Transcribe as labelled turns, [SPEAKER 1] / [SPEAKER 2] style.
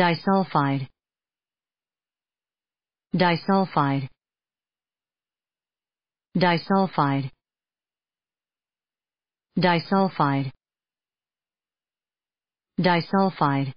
[SPEAKER 1] disulfide disulfide disulfide disulfide disulfide